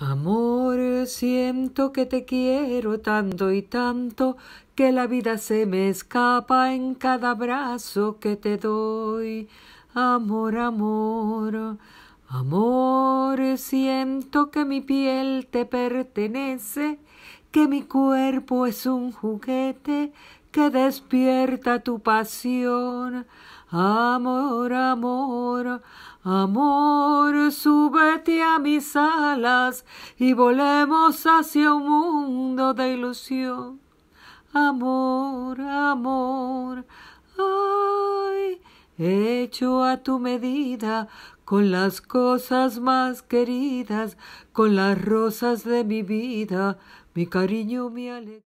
Amor, siento que te quiero tanto y tanto que la vida se me escapa en cada abrazo que te doy. Amor, amor, amor, siento que mi piel te pertenece, que mi cuerpo es un juguete que despierta tu pasión. Amor, amor, Amor, súbete a mis alas y volemos hacia un mundo de ilusión. Amor, amor, ay, hecho a tu medida, con las cosas más queridas, con las rosas de mi vida, mi cariño, mi alegría.